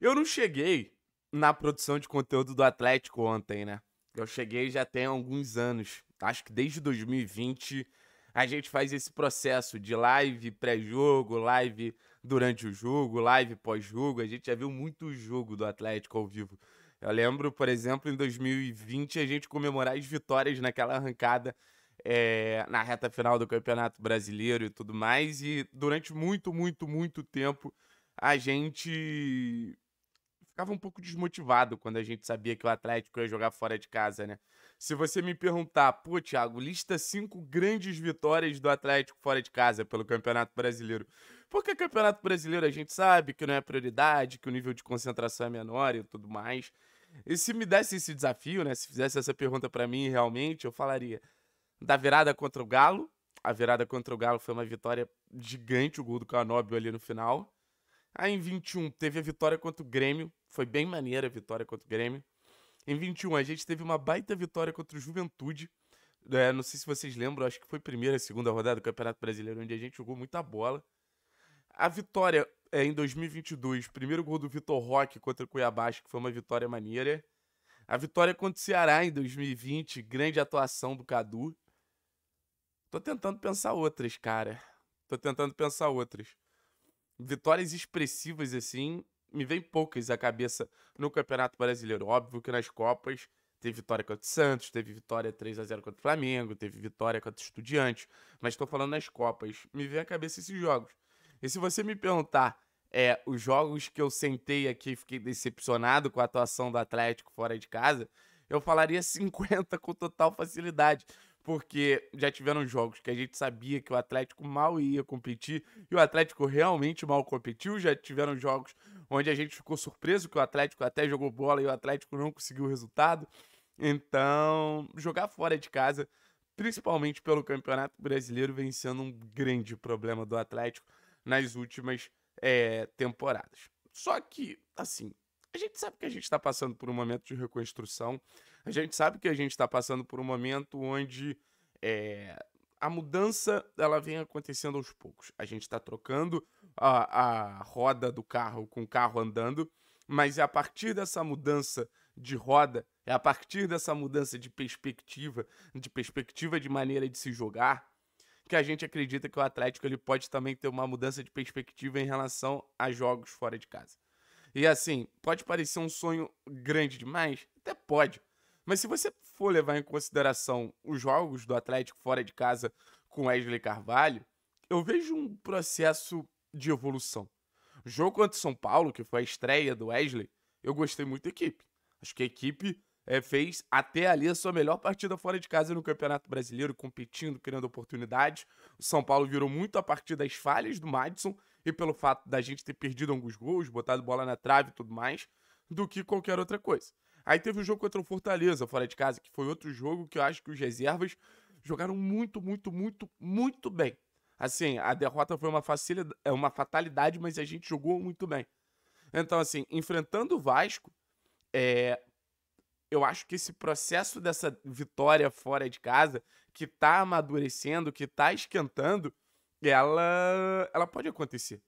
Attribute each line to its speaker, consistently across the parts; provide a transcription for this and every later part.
Speaker 1: Eu não cheguei na produção de conteúdo do Atlético ontem, né? Eu cheguei já tem alguns anos. Acho que desde 2020 a gente faz esse processo de live pré-jogo, live durante o jogo, live pós-jogo. A gente já viu muito jogo do Atlético ao vivo. Eu lembro, por exemplo, em 2020 a gente comemorar as vitórias naquela arrancada é, na reta final do Campeonato Brasileiro e tudo mais. E durante muito, muito, muito tempo a gente ficava um pouco desmotivado quando a gente sabia que o Atlético ia jogar fora de casa, né? Se você me perguntar, pô, Thiago, lista cinco grandes vitórias do Atlético fora de casa pelo Campeonato Brasileiro. Porque Campeonato Brasileiro a gente sabe que não é prioridade, que o nível de concentração é menor e tudo mais. E se me desse esse desafio, né? Se fizesse essa pergunta para mim realmente, eu falaria da virada contra o Galo. A virada contra o Galo foi uma vitória gigante, o gol do Canóbio ali no final. Aí em 21 teve a vitória contra o Grêmio, foi bem maneira a vitória contra o Grêmio. Em 21, a gente teve uma baita vitória contra o Juventude. É, não sei se vocês lembram, acho que foi a primeira, segunda rodada do Campeonato Brasileiro, onde a gente jogou muita bola. A vitória é, em 2022, primeiro gol do Vitor Roque contra o Cuiabá, acho que foi uma vitória maneira. A vitória contra o Ceará em 2020, grande atuação do Cadu. Tô tentando pensar outras, cara. Tô tentando pensar outras. Vitórias expressivas, assim, me vem poucas à cabeça no Campeonato Brasileiro. Óbvio que nas Copas teve vitória contra o Santos, teve vitória 3 a 0 contra o Flamengo, teve vitória contra o Estudiantes, mas estou falando nas Copas. Me vem à cabeça esses jogos. E se você me perguntar é, os jogos que eu sentei aqui e fiquei decepcionado com a atuação do Atlético fora de casa, eu falaria 50 com total facilidade. Porque já tiveram jogos que a gente sabia que o Atlético mal ia competir e o Atlético realmente mal competiu. Já tiveram jogos onde a gente ficou surpreso que o Atlético até jogou bola e o Atlético não conseguiu o resultado. Então, jogar fora de casa, principalmente pelo Campeonato Brasileiro, vem sendo um grande problema do Atlético nas últimas é, temporadas. Só que, assim, a gente sabe que a gente está passando por um momento de reconstrução, a gente sabe que a gente está passando por um momento onde é, a mudança ela vem acontecendo aos poucos. A gente está trocando a, a roda do carro com o carro andando, mas é a partir dessa mudança de roda, é a partir dessa mudança de perspectiva, de perspectiva de maneira de se jogar, que a gente acredita que o Atlético ele pode também ter uma mudança de perspectiva em relação a jogos fora de casa. E assim, pode parecer um sonho grande demais? Até pode. Mas se você for levar em consideração os jogos do Atlético fora de casa com Wesley Carvalho, eu vejo um processo de evolução. O jogo contra o São Paulo, que foi a estreia do Wesley, eu gostei muito da equipe. Acho que a equipe é, fez até ali a sua melhor partida fora de casa no Campeonato Brasileiro, competindo, criando oportunidades. O São Paulo virou muito a partir das falhas do Madison e pelo fato da gente ter perdido alguns gols, botado bola na trave e tudo mais, do que qualquer outra coisa. Aí teve o jogo contra o Fortaleza, fora de casa, que foi outro jogo que eu acho que os reservas jogaram muito, muito, muito, muito bem. Assim, a derrota foi uma, facilidade, é uma fatalidade, mas a gente jogou muito bem. Então, assim, enfrentando o Vasco, é, eu acho que esse processo dessa vitória fora de casa, que tá amadurecendo, que tá esquentando, ela, ela pode acontecer.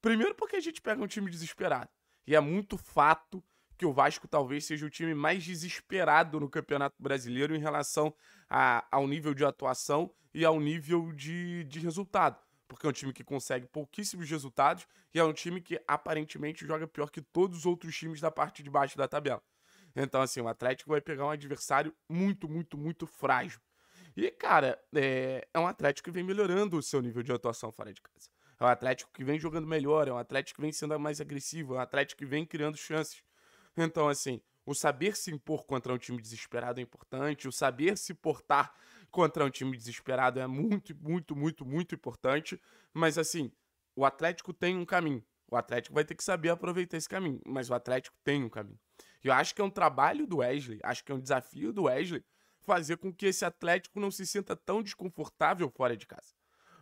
Speaker 1: Primeiro porque a gente pega um time desesperado. E é muito fato que o Vasco talvez seja o time mais desesperado no Campeonato Brasileiro em relação a, ao nível de atuação e ao nível de, de resultado. Porque é um time que consegue pouquíssimos resultados e é um time que aparentemente joga pior que todos os outros times da parte de baixo da tabela. Então, assim, o Atlético vai pegar um adversário muito, muito, muito frágil. E, cara, é, é um Atlético que vem melhorando o seu nível de atuação fora de casa. É um Atlético que vem jogando melhor, é um Atlético que vem sendo mais agressivo, é um Atlético que vem criando chances. Então, assim, o saber se impor contra um time desesperado é importante, o saber se portar contra um time desesperado é muito, muito, muito, muito importante. Mas, assim, o Atlético tem um caminho. O Atlético vai ter que saber aproveitar esse caminho, mas o Atlético tem um caminho. E eu acho que é um trabalho do Wesley, acho que é um desafio do Wesley fazer com que esse Atlético não se sinta tão desconfortável fora de casa.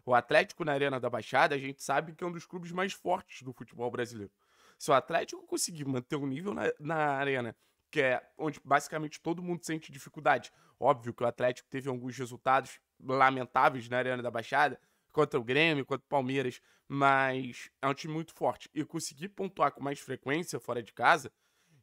Speaker 1: O Atlético na Arena da Baixada, a gente sabe que é um dos clubes mais fortes do futebol brasileiro. Se o Atlético conseguir manter o um nível na, na arena, que é onde basicamente todo mundo sente dificuldade, óbvio que o Atlético teve alguns resultados lamentáveis na Arena da Baixada, contra o Grêmio, contra o Palmeiras, mas é um time muito forte. E conseguir pontuar com mais frequência fora de casa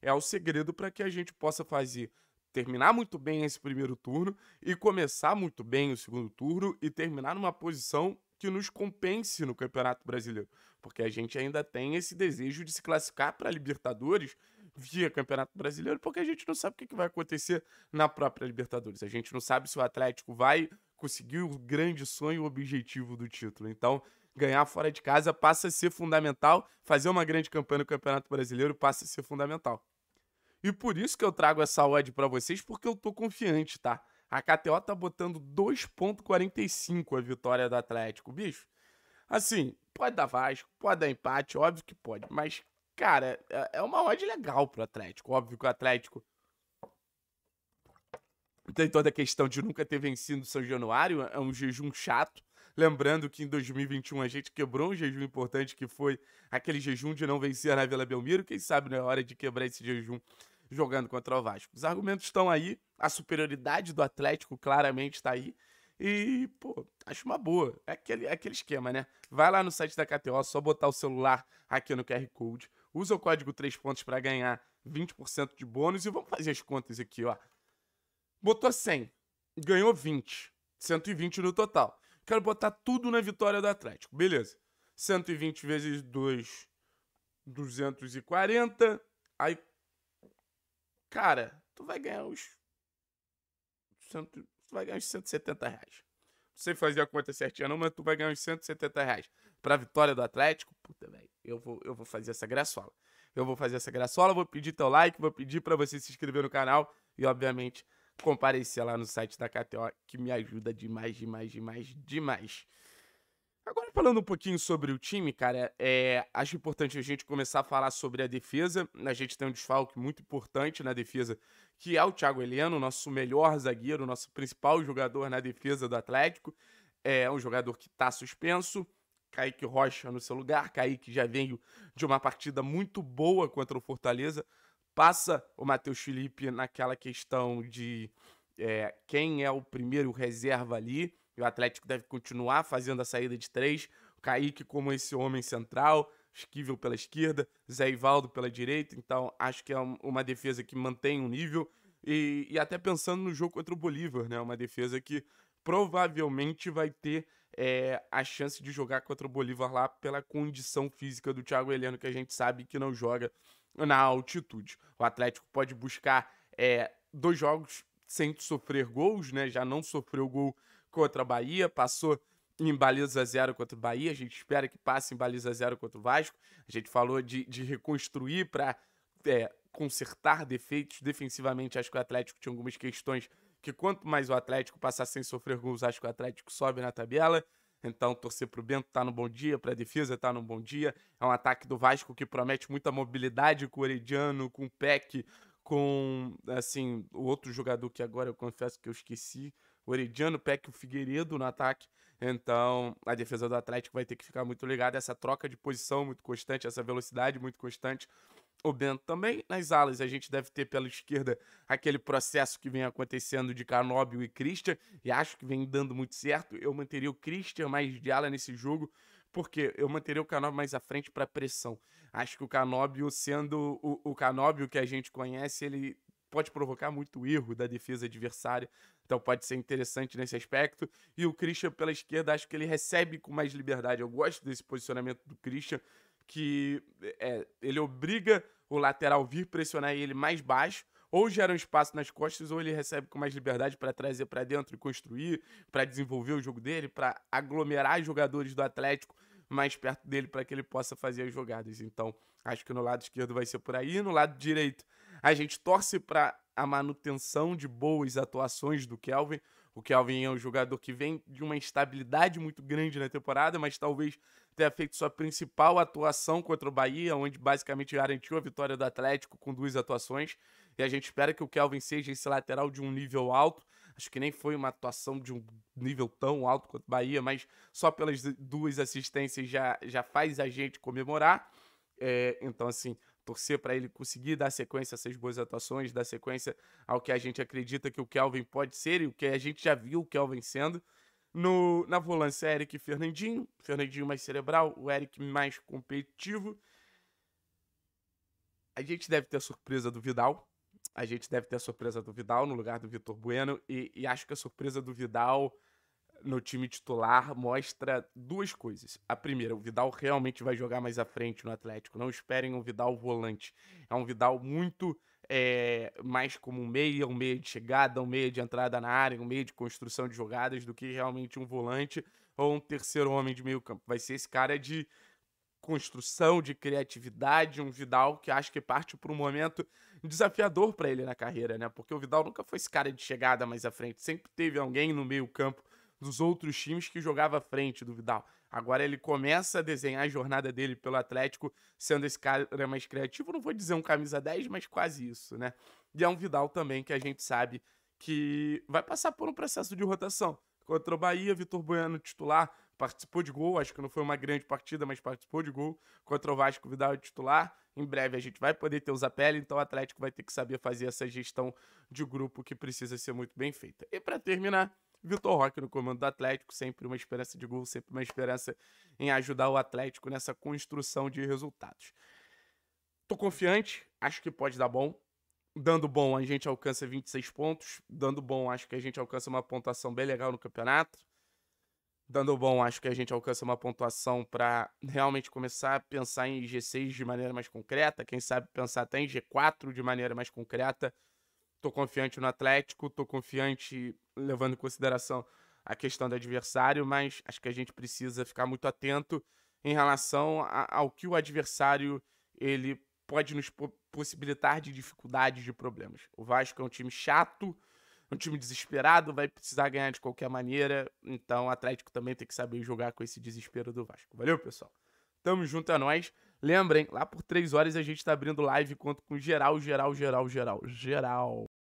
Speaker 1: é o segredo para que a gente possa fazer terminar muito bem esse primeiro turno e começar muito bem o segundo turno e terminar numa posição que nos compense no Campeonato Brasileiro porque a gente ainda tem esse desejo de se classificar para a Libertadores via Campeonato Brasileiro, porque a gente não sabe o que vai acontecer na própria Libertadores. A gente não sabe se o Atlético vai conseguir o grande sonho, o objetivo do título. Então, ganhar fora de casa passa a ser fundamental, fazer uma grande campanha no Campeonato Brasileiro passa a ser fundamental. E por isso que eu trago essa odd para vocês, porque eu tô confiante, tá? A KTO tá botando 2.45 a vitória do Atlético. Bicho, Assim, pode dar Vasco, pode dar empate, óbvio que pode. Mas, cara, é, é uma odd legal pro Atlético. Óbvio que o Atlético tem toda a questão de nunca ter vencido São Januário, é um jejum chato. Lembrando que em 2021 a gente quebrou um jejum importante que foi aquele jejum de não vencer na Vila Belmiro. Quem sabe não é hora de quebrar esse jejum jogando contra o Vasco. Os argumentos estão aí, a superioridade do Atlético claramente está aí. E, pô, acho uma boa. É aquele, é aquele esquema, né? Vai lá no site da KTO, só botar o celular aqui no QR Code. Usa o código 3 pontos para ganhar 20% de bônus. E vamos fazer as contas aqui, ó. Botou 100, ganhou 20. 120 no total. Quero botar tudo na vitória do Atlético. Beleza. 120 vezes 2, 240. Aí, cara, tu vai ganhar os 100, tu vai ganhar uns 170 reais. Não sei fazer a conta certinha não, mas tu vai ganhar uns 170 reais. Pra vitória do Atlético, puta, velho, eu vou, eu vou fazer essa graçola. Eu vou fazer essa graçola, vou pedir teu like, vou pedir para você se inscrever no canal e, obviamente, comparecer lá no site da KTO, que me ajuda demais, demais, demais, demais. Agora, falando um pouquinho sobre o time, cara, é, acho importante a gente começar a falar sobre a defesa. A gente tem um desfalque muito importante na defesa, que é o Thiago Heleno, nosso melhor zagueiro, nosso principal jogador na defesa do Atlético. É um jogador que está suspenso. Kaique Rocha no seu lugar. Kaique já veio de uma partida muito boa contra o Fortaleza. Passa o Matheus Felipe naquela questão de é, quem é o primeiro reserva ali e o Atlético deve continuar fazendo a saída de três. O Kaique como esse homem central, Esquivel pela esquerda, Zé Ivaldo pela direita. Então, acho que é uma defesa que mantém um nível. E, e até pensando no jogo contra o Bolívar, né? Uma defesa que provavelmente vai ter é, a chance de jogar contra o Bolívar lá pela condição física do Thiago Heleno, que a gente sabe que não joga na altitude. O Atlético pode buscar é, dois jogos sem sofrer gols, né? Já não sofreu gol contra a Bahia, passou em baliza zero contra o Bahia, a gente espera que passe em baliza zero contra o Vasco. A gente falou de, de reconstruir para é, consertar defeitos defensivamente. Acho que o Atlético tinha algumas questões que quanto mais o Atlético passar sem sofrer gols, acho que o Atlético sobe na tabela. Então, torcer para o Bento tá no bom dia, para a defesa tá no bom dia. É um ataque do Vasco que promete muita mobilidade com o Herediano, com o Peck, com, assim, o outro jogador que agora eu confesso que eu esqueci o Herediano, Peck e o Figueiredo no ataque. Então, a defesa do Atlético vai ter que ficar muito ligada. Essa troca de posição muito constante, essa velocidade muito constante. O Bento também. Nas alas, a gente deve ter pela esquerda aquele processo que vem acontecendo de Canóbio e Christian. E acho que vem dando muito certo. Eu manteria o Christian mais de ala nesse jogo. Porque eu manteria o Canóbio mais à frente para pressão. Acho que o Canóbio, sendo o, o Canóbio que a gente conhece, ele pode provocar muito erro da defesa adversária, então pode ser interessante nesse aspecto. E o Christian pela esquerda, acho que ele recebe com mais liberdade. Eu gosto desse posicionamento do Christian, que é, ele obriga o lateral vir pressionar ele mais baixo, ou gera um espaço nas costas, ou ele recebe com mais liberdade para trazer para dentro e construir, para desenvolver o jogo dele, para aglomerar jogadores do Atlético mais perto dele para que ele possa fazer as jogadas. Então, acho que no lado esquerdo vai ser por aí. No lado direito, a gente torce para a manutenção de boas atuações do Kelvin. O Kelvin é um jogador que vem de uma instabilidade muito grande na temporada, mas talvez tenha feito sua principal atuação contra o Bahia, onde basicamente garantiu a vitória do Atlético com duas atuações. E a gente espera que o Kelvin seja esse lateral de um nível alto. Acho que nem foi uma atuação de um nível tão alto quanto o Bahia, mas só pelas duas assistências já, já faz a gente comemorar. É, então, assim, torcer para ele conseguir dar sequência a essas boas atuações, dar sequência ao que a gente acredita que o Kelvin pode ser e o que a gente já viu o Kelvin sendo. No, na volância, é Eric e Fernandinho. Fernandinho mais cerebral, o Eric mais competitivo. A gente deve ter a surpresa do Vidal. A gente deve ter a surpresa do Vidal no lugar do Vitor Bueno. E, e acho que a surpresa do Vidal no time titular mostra duas coisas. A primeira, o Vidal realmente vai jogar mais à frente no Atlético. Não esperem um Vidal volante. É um Vidal muito é, mais como um meia, um meia de chegada, um meia de entrada na área, um meia de construção de jogadas do que realmente um volante ou um terceiro homem de meio campo. Vai ser esse cara de construção, de criatividade, um Vidal que acho que parte para um momento desafiador para ele na carreira, né? Porque o Vidal nunca foi esse cara de chegada mais à frente, sempre teve alguém no meio campo dos outros times que jogava à frente do Vidal. Agora ele começa a desenhar a jornada dele pelo Atlético, sendo esse cara mais criativo, não vou dizer um camisa 10, mas quase isso, né? E é um Vidal também que a gente sabe que vai passar por um processo de rotação. Contra o Bahia, Vitor Bueno titular, participou de gol, acho que não foi uma grande partida, mas participou de gol. Contra o Vasco, Vidal é titular. Em breve a gente vai poder ter o Zapelli, então o Atlético vai ter que saber fazer essa gestão de grupo que precisa ser muito bem feita. E para terminar, Vitor Roque no comando do Atlético, sempre uma esperança de gol, sempre uma esperança em ajudar o Atlético nessa construção de resultados. Tô confiante, acho que pode dar bom. Dando bom, a gente alcança 26 pontos. Dando bom, acho que a gente alcança uma pontuação bem legal no campeonato. Dando bom, acho que a gente alcança uma pontuação para realmente começar a pensar em G6 de maneira mais concreta, quem sabe pensar até em G4 de maneira mais concreta. Tô confiante no Atlético, tô confiante levando em consideração a questão do adversário, mas acho que a gente precisa ficar muito atento em relação a, ao que o adversário ele pode nos possibilitar de dificuldades, de problemas. O Vasco é um time chato, um time desesperado, vai precisar ganhar de qualquer maneira, então o Atlético também tem que saber jogar com esse desespero do Vasco. Valeu, pessoal. Tamo junto a é nós. Lembrem, lá por três horas a gente tá abrindo live, conto com geral, geral, geral, geral, geral.